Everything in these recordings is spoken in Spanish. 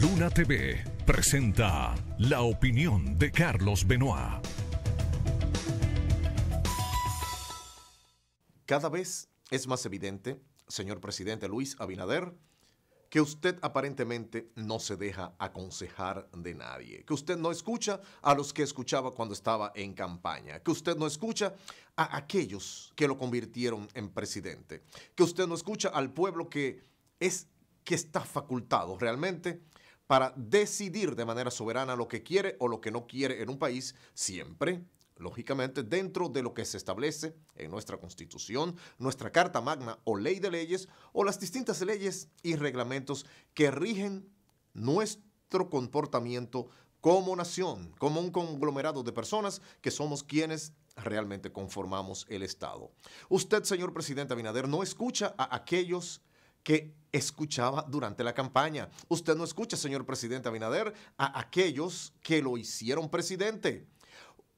Luna TV presenta la opinión de Carlos Benoit. Cada vez es más evidente, señor presidente Luis Abinader, que usted aparentemente no se deja aconsejar de nadie, que usted no escucha a los que escuchaba cuando estaba en campaña, que usted no escucha a aquellos que lo convirtieron en presidente, que usted no escucha al pueblo que es que está facultado realmente para decidir de manera soberana lo que quiere o lo que no quiere en un país, siempre, lógicamente, dentro de lo que se establece en nuestra Constitución, nuestra Carta Magna o Ley de Leyes o las distintas leyes y reglamentos que rigen nuestro comportamiento como nación, como un conglomerado de personas que somos quienes realmente conformamos el Estado. Usted, señor presidente Abinader, no escucha a aquellos que escuchaba durante la campaña. Usted no escucha, señor presidente Abinader, a aquellos que lo hicieron presidente.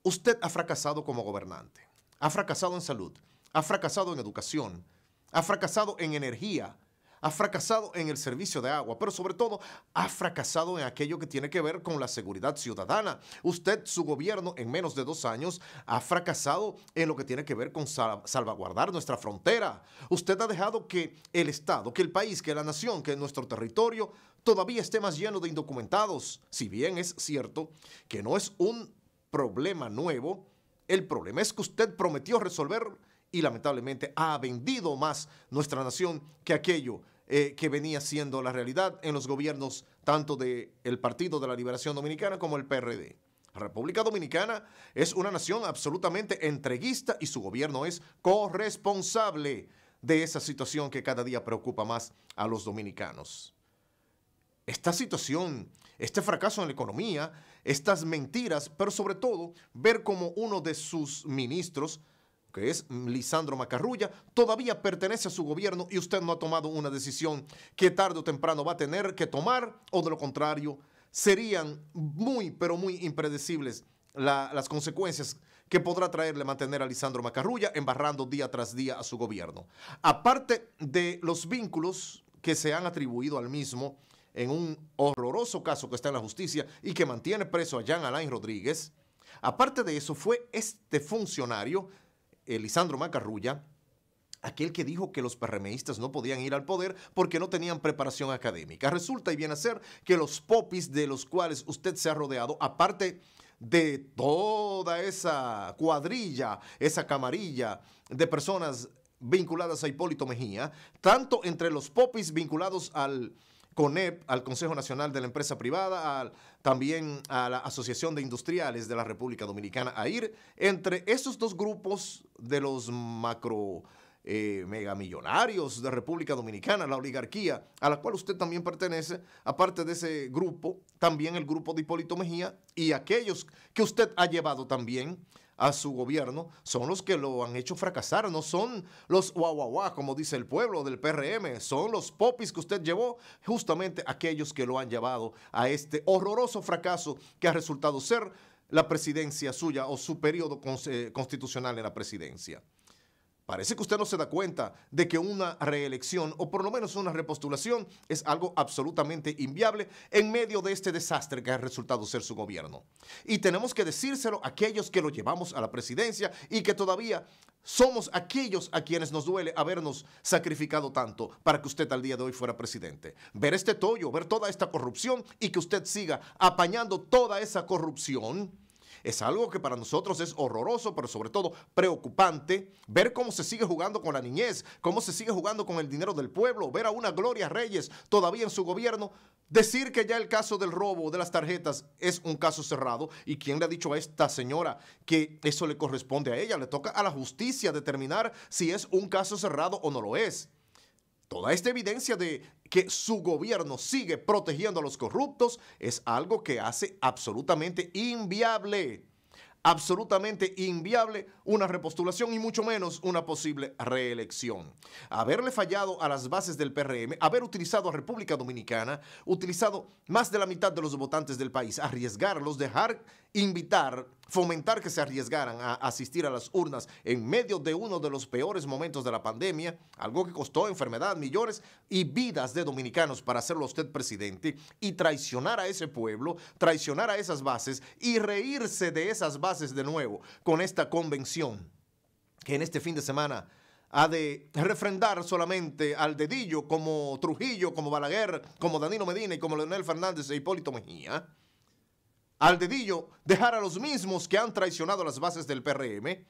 Usted ha fracasado como gobernante, ha fracasado en salud, ha fracasado en educación, ha fracasado en energía, ha fracasado en el servicio de agua, pero sobre todo ha fracasado en aquello que tiene que ver con la seguridad ciudadana. Usted, su gobierno, en menos de dos años, ha fracasado en lo que tiene que ver con salvaguardar nuestra frontera. Usted ha dejado que el Estado, que el país, que la nación, que nuestro territorio todavía esté más lleno de indocumentados. Si bien es cierto que no es un problema nuevo, el problema es que usted prometió resolver y lamentablemente ha vendido más nuestra nación que aquello eh, que venía siendo la realidad en los gobiernos tanto del Partido de la Liberación Dominicana como el PRD. La República Dominicana es una nación absolutamente entreguista y su gobierno es corresponsable de esa situación que cada día preocupa más a los dominicanos. Esta situación, este fracaso en la economía, estas mentiras, pero sobre todo ver cómo uno de sus ministros que es Lisandro Macarrulla, todavía pertenece a su gobierno y usted no ha tomado una decisión que tarde o temprano va a tener que tomar, o de lo contrario, serían muy, pero muy impredecibles las consecuencias que podrá traerle mantener a Lisandro Macarrulla embarrando día tras día a su gobierno. Aparte de los vínculos que se han atribuido al mismo en un horroroso caso que está en la justicia y que mantiene preso a Jean Alain Rodríguez, aparte de eso fue este funcionario Lisandro Macarrulla, aquel que dijo que los perremeístas no podían ir al poder porque no tenían preparación académica. Resulta y bien hacer ser que los popis de los cuales usted se ha rodeado, aparte de toda esa cuadrilla, esa camarilla de personas vinculadas a Hipólito Mejía, tanto entre los popis vinculados al CONEP, al Consejo Nacional de la Empresa Privada, también a la Asociación de Industriales de la República Dominicana, a ir entre esos dos grupos de los macro eh, megamillonarios de República Dominicana, la oligarquía, a la cual usted también pertenece, aparte de ese grupo, también el grupo de Hipólito Mejía y aquellos que usted ha llevado también a su gobierno son los que lo han hecho fracasar, no son los guaguaguá, como dice el pueblo del PRM, son los popis que usted llevó, justamente aquellos que lo han llevado a este horroroso fracaso que ha resultado ser la presidencia suya o su periodo constitucional en la presidencia. Parece que usted no se da cuenta de que una reelección o por lo menos una repostulación es algo absolutamente inviable en medio de este desastre que ha resultado ser su gobierno. Y tenemos que decírselo a aquellos que lo llevamos a la presidencia y que todavía somos aquellos a quienes nos duele habernos sacrificado tanto para que usted al día de hoy fuera presidente. Ver este tollo, ver toda esta corrupción y que usted siga apañando toda esa corrupción es algo que para nosotros es horroroso, pero sobre todo preocupante ver cómo se sigue jugando con la niñez, cómo se sigue jugando con el dinero del pueblo, ver a una Gloria Reyes todavía en su gobierno, decir que ya el caso del robo de las tarjetas es un caso cerrado. ¿Y quién le ha dicho a esta señora que eso le corresponde a ella? Le toca a la justicia determinar si es un caso cerrado o no lo es. Toda esta evidencia de que su gobierno sigue protegiendo a los corruptos es algo que hace absolutamente inviable, absolutamente inviable una repostulación y mucho menos una posible reelección. Haberle fallado a las bases del PRM, haber utilizado a República Dominicana, utilizado más de la mitad de los votantes del país, arriesgarlos, dejar invitar fomentar que se arriesgaran a asistir a las urnas en medio de uno de los peores momentos de la pandemia, algo que costó enfermedad, millones y vidas de dominicanos para hacerlo usted presidente y traicionar a ese pueblo, traicionar a esas bases y reírse de esas bases de nuevo con esta convención que en este fin de semana ha de refrendar solamente al dedillo como Trujillo, como Balaguer, como Danilo Medina y como Leonel Fernández e Hipólito Mejía al dedillo dejar a los mismos que han traicionado las bases del PRM.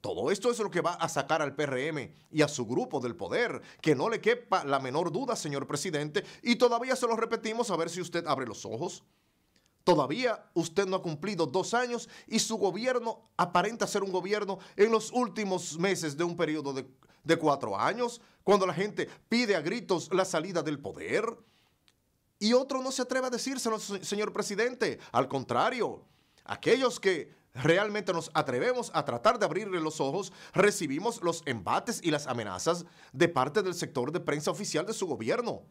Todo esto es lo que va a sacar al PRM y a su grupo del poder, que no le quepa la menor duda, señor presidente, y todavía se lo repetimos a ver si usted abre los ojos. Todavía usted no ha cumplido dos años y su gobierno aparenta ser un gobierno en los últimos meses de un periodo de, de cuatro años, cuando la gente pide a gritos la salida del poder y otro no se atreve a decírselo, señor presidente. Al contrario, aquellos que realmente nos atrevemos a tratar de abrirle los ojos, recibimos los embates y las amenazas de parte del sector de prensa oficial de su gobierno.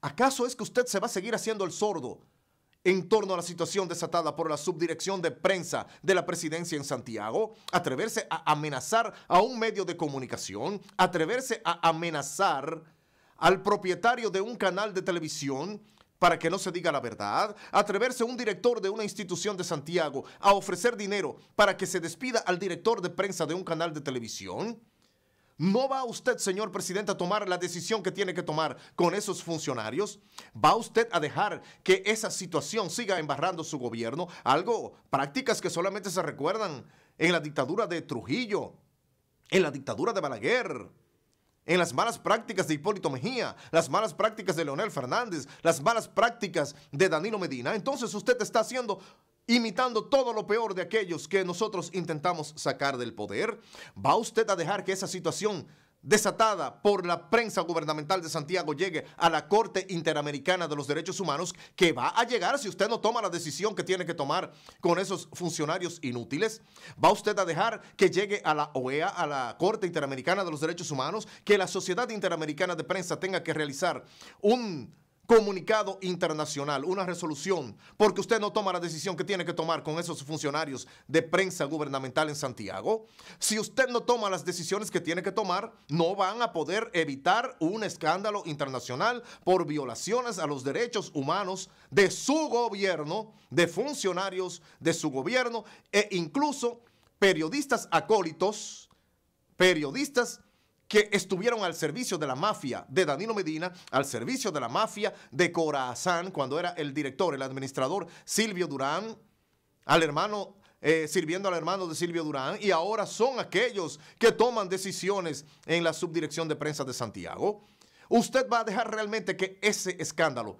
¿Acaso es que usted se va a seguir haciendo el sordo en torno a la situación desatada por la subdirección de prensa de la presidencia en Santiago, atreverse a amenazar a un medio de comunicación, atreverse a amenazar al propietario de un canal de televisión, para que no se diga la verdad? ¿Atreverse un director de una institución de Santiago a ofrecer dinero para que se despida al director de prensa de un canal de televisión? ¿No va usted, señor presidente, a tomar la decisión que tiene que tomar con esos funcionarios? ¿Va usted a dejar que esa situación siga embarrando su gobierno? Algo, prácticas que solamente se recuerdan en la dictadura de Trujillo, en la dictadura de Balaguer en las malas prácticas de Hipólito Mejía, las malas prácticas de Leonel Fernández, las malas prácticas de Danilo Medina. Entonces usted está haciendo imitando todo lo peor de aquellos que nosotros intentamos sacar del poder. ¿Va usted a dejar que esa situación desatada por la prensa gubernamental de Santiago llegue a la Corte Interamericana de los Derechos Humanos, que va a llegar si usted no toma la decisión que tiene que tomar con esos funcionarios inútiles? ¿Va usted a dejar que llegue a la OEA, a la Corte Interamericana de los Derechos Humanos, que la Sociedad Interamericana de Prensa tenga que realizar un comunicado internacional, una resolución, porque usted no toma la decisión que tiene que tomar con esos funcionarios de prensa gubernamental en Santiago. Si usted no toma las decisiones que tiene que tomar, no van a poder evitar un escándalo internacional por violaciones a los derechos humanos de su gobierno, de funcionarios de su gobierno e incluso periodistas acólitos, periodistas que estuvieron al servicio de la mafia de Danilo Medina, al servicio de la mafia de Corazán, cuando era el director, el administrador Silvio Durán, al hermano eh, sirviendo al hermano de Silvio Durán y ahora son aquellos que toman decisiones en la subdirección de prensa de Santiago. ¿Usted va a dejar realmente que ese escándalo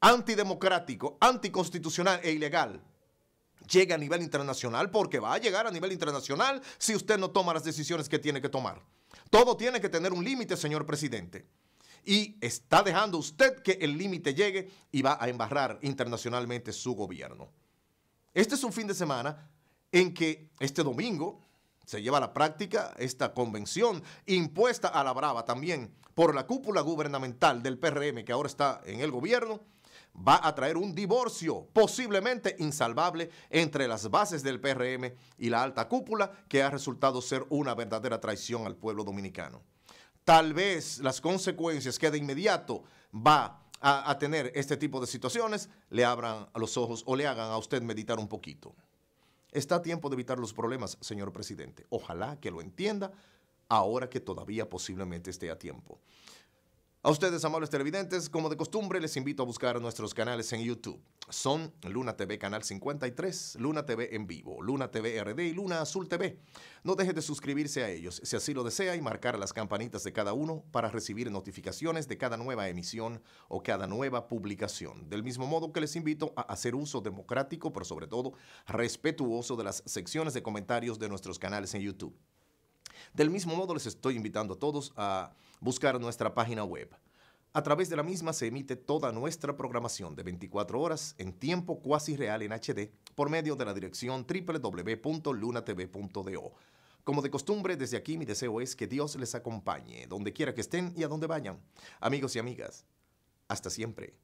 antidemocrático, anticonstitucional e ilegal llegue a nivel internacional? Porque va a llegar a nivel internacional si usted no toma las decisiones que tiene que tomar. Todo tiene que tener un límite, señor presidente. Y está dejando usted que el límite llegue y va a embarrar internacionalmente su gobierno. Este es un fin de semana en que este domingo se lleva a la práctica esta convención impuesta a la brava también por la cúpula gubernamental del PRM que ahora está en el gobierno va a traer un divorcio posiblemente insalvable entre las bases del PRM y la alta cúpula que ha resultado ser una verdadera traición al pueblo dominicano. Tal vez las consecuencias que de inmediato va a, tener este tipo de situaciones le abran los ojos o le hagan a usted meditar un poquito. Está a tiempo de evitar los problemas, señor presidente. Ojalá que lo entienda ahora que todavía posiblemente esté a tiempo. A ustedes, amables televidentes, como de costumbre, les invito a buscar nuestros canales en YouTube. Son Luna TV Canal 53, Luna TV en vivo, Luna TV RD y Luna Azul TV. No dejen de suscribirse a ellos, si así lo desea, y marcar las campanitas de cada uno para recibir notificaciones de cada nueva emisión o cada nueva publicación. Del mismo modo que les invito a hacer uso democrático, pero sobre todo respetuoso de las secciones de comentarios de nuestros canales en YouTube. Del mismo modo, les estoy invitando a todos a buscar nuestra página web. A través de la misma se emite toda nuestra programación de 24 horas en tiempo cuasi real en HD por medio de la dirección www.lunatv.do. Como de costumbre, desde aquí mi deseo es que Dios les acompañe, donde quiera que estén y a donde vayan. Amigos y amigas, hasta siempre.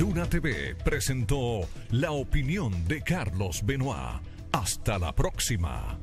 Luna TV presentó la opinión de Carlos Benoit. Hasta la próxima.